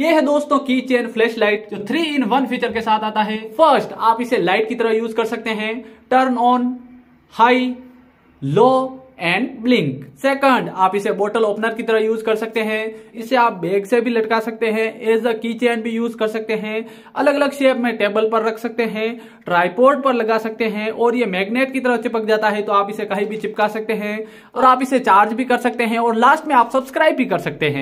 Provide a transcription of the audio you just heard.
ये है दोस्तों की चेन फ्लैश लाइट जो थ्री इन वन फीचर के साथ आता है फर्स्ट आप इसे लाइट की तरह यूज कर सकते हैं turn on high low and blink second आप इसे बोटल ओपनर की तरह यूज कर सकते हैं इसे आप बैग से भी लटका सकते हैं एज अ की चेन भी यूज कर सकते हैं अलग अलग शेप में टेबल पर रख सकते हैं ट्राईपोर्ड पर लगा सकते हैं और ये मैग्नेट की तरह चिपक जाता है तो आप इसे कहीं भी चिपका सकते हैं और आप इसे चार्ज भी कर सकते हैं और लास्ट में आप सब्सक्राइब भी कर सकते हैं